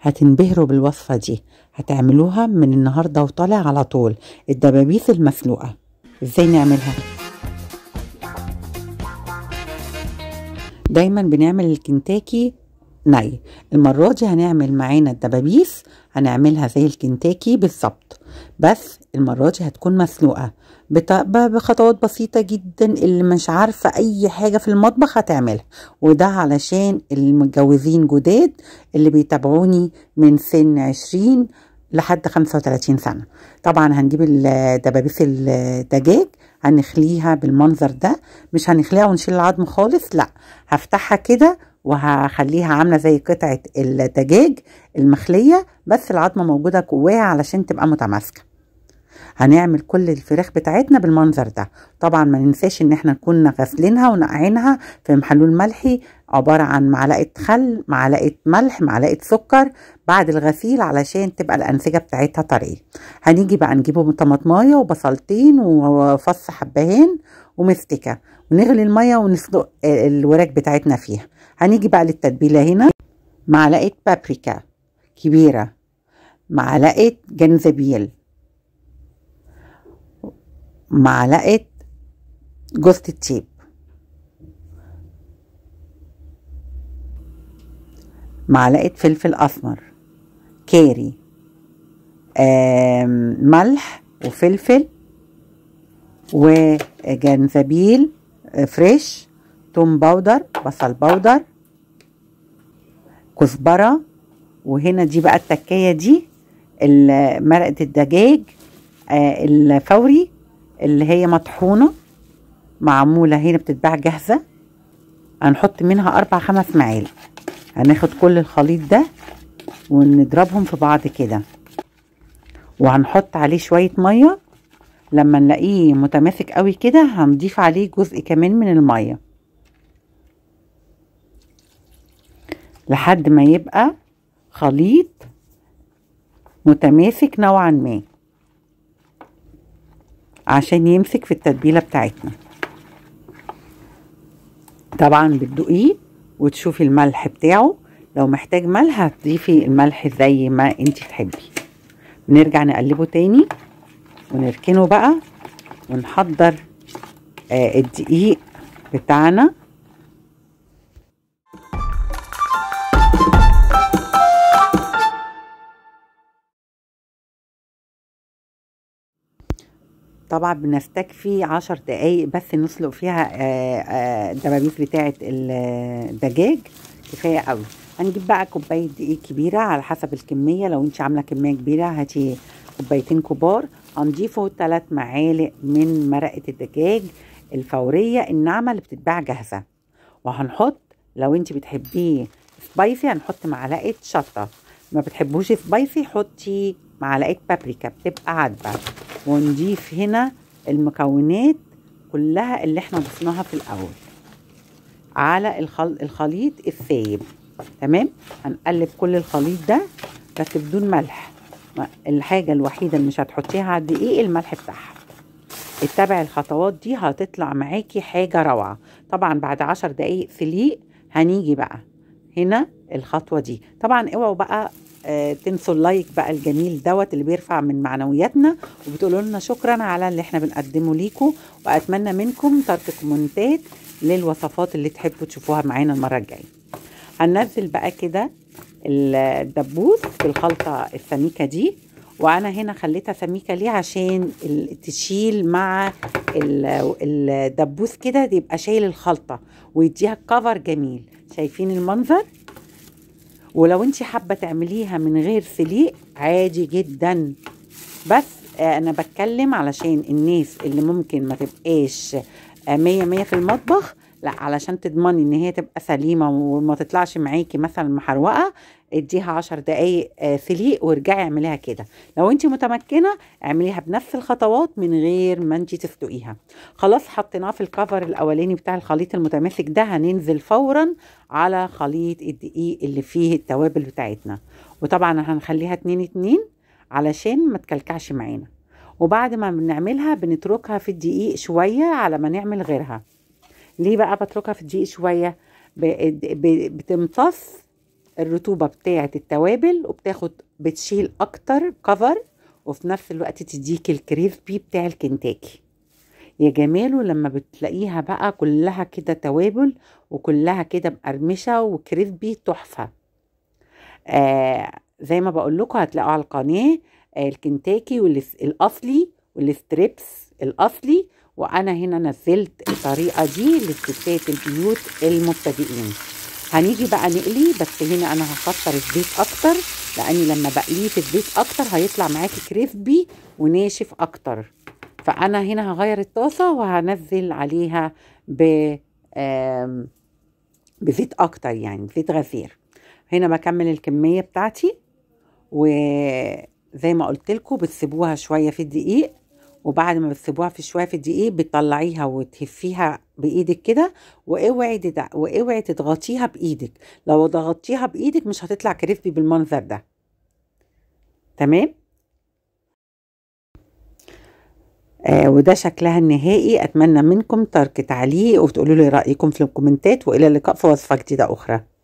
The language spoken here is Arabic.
هتنبهروا بالوصفة دي هتعملوها من النهاردة وطالع على طول الدبابيس المسلوقة ازاي نعملها دايما بنعمل الكنتاكي ني المرة دي هنعمل معانا الدبابيس هنعملها زي الكنتاكي بالظبط بس المرة دي هتكون مسلوقة بخطوات بسيطة جدا اللي مش عارفة أي حاجة في المطبخ هتعملها وده علشان المتجوزين جداد اللي بيتابعوني من سن عشرين لحد خمسة وتلاتين سنة طبعا هنجيب الدبابيس الدجاج هنخليها بالمنظر ده مش هنخليها ونشيل العظم خالص لا هفتحها كده وهخليها عامله زي قطعه الدجاج المخليه بس العظمه موجوده جواها علشان تبقى متماسكه هنعمل كل الفراخ بتاعتنا بالمنظر ده طبعا ما ننساش ان احنا كنا غسلينها ونقعينها في محلول ملحي عبارة عن معلقة خل معلقة ملح معلقة سكر بعد الغسيل علشان تبقى الأنسجة بتاعتها طرية هنيجي بقى نجيبه طماطماية وبصلتين وفص حبهان ومفتكه ونغلي الميه ونسلق الوراك بتاعتنا فيها هنيجي بقى للتتبيله هنا معلقه بابريكا كبيره معلقه جنزبيل معلقه جوزة التيب معلقه فلفل اسمر كاري ملح وفلفل وجنزبيل آه، فريش توم باودر بصل باودر كزبره وهنا دي بقى التكايه دي مرقه الدجاج آه، الفوري اللي هي مطحونه معموله هنا بتتباع جاهزه هنحط منها اربع خمس معالق هناخد كل الخليط ده ونضربهم في بعض كده وهنحط عليه شويه ميه لما نلاقيه متماسك قوي كده هنضيف عليه جزء كمان من المية لحد ما يبقى خليط متماسك نوعا ما عشان يمسك في التتبيلة بتاعتنا طبعا بتدقيه وتشوفي الملح بتاعه لو محتاج ملح هتضيفي الملح زي ما انت تحبي نرجع نقلبه تاني ونركنه بقى ونحضر آه الدقيق بتاعنا طبعا بنستكفي عشر دقايق بس نسلق فيها آه، آه، الدبابيس بتاعه الدجاج كفايه قوي هنجيب بقى كوبايه دقيق كبيره على حسب الكميه لو انت عامله كميه كبيره هاتي كوبايتين كبار هنضيفه ثلاث معالق من مرقه الدجاج الفوريه الناعمه اللي بتتباع جاهزه وهنحط لو انت بتحبيه سبايسي هنحط معلقه شطه ما بتحبوش سبايسي حطي معلقه بابريكا بتبقى عدبه ونضيف هنا المكونات كلها اللي احنا ضفناها في الاول على الخل... الخليط السايب تمام هنقلب كل الخليط ده بس بدون ملح الحاجة الوحيدة اللي مش هتحطيها على الدقيق الملح بتاعها اتبعي الخطوات دي هتطلع معاكي حاجة روعة طبعا بعد عشر دقايق سليق هنيجي بقى هنا الخطوة دي طبعا اوعوا بقى آه، تنسوا اللايك بقى الجميل دوت اللي بيرفع من معنوياتنا وبتقولوا لنا شكرا على اللي احنا بنقدمه ليكم واتمنى منكم ترك كومنتات للوصفات اللي تحبوا تشوفوها معانا المرة الجاية هننزل بقى كده الدبوس بالخلطة السميكة دي وانا هنا خليتها سميكة ليه عشان تشيل مع الدبوس كده يبقى شايل الخلطة ويديها كفر جميل شايفين المنظر ولو انت حابة تعمليها من غير سليق عادي جدا بس انا بتكلم علشان الناس اللي ممكن ما تبقاش آه، مية مية في المطبخ لا علشان تضمني ان هي تبقى سليمه وما تطلعش معاكي مثلا محروقه اديها عشر دقايق آه سليق وارجعي اعمليها كده لو انت متمكنه اعمليها بنفس الخطوات من غير ما انت تسلقيها خلاص حطيناه في الكفر الاولاني بتاع الخليط المتماسك ده هننزل فورا على خليط الدقيق اللي فيه التوابل بتاعتنا وطبعا هنخليها اتنين اتنين علشان ما تكلكعش معانا وبعد ما بنعملها بنتركها في الدقيق شويه على ما نعمل غيرها ليه بقى بتركها في الدقيق شويه بتمتص الرطوبه بتاعه التوابل وبتاخد بتشيل اكتر كفر وفي نفس الوقت تديك الكريسبي بتاع الكنتاكي يا جماله لما بتلاقيها بقى كلها كده توابل وكلها كده مقرمشه وكريسبي تحفه آه زي ما بقول لكم هتلاقوا على القناه آه الكنتاكي والاصلي والستريبس الاصلي وانا هنا نزلت الطريقه دي لستات البيوت المبتدئين هنيجي بقى نقلي بس هنا انا هكتر الزيت اكتر لاني لما بقليه في الزيت اكتر هيطلع معاكي كريسبي وناشف اكتر فانا هنا هغير الطاسه وهنزل عليها ب بزيت اكتر يعني زيت غزير هنا بكمل الكميه بتاعتي وزي ما قلت لكم بتسيبوها شويه في الدقيق وبعد ما بتسيبوها في شويه في الدقيق بتطلعيها وتهفيها بايدك كده واوعي واوعي تضغطيها بايدك لو ضغطتيها بايدك مش هتطلع كريسبي بالمنظر ده تمام آه وده شكلها النهائي اتمنى منكم ترك تعليق وتقولوا لي رايكم في الكومنتات والى اللقاء في وصفه جديده اخرى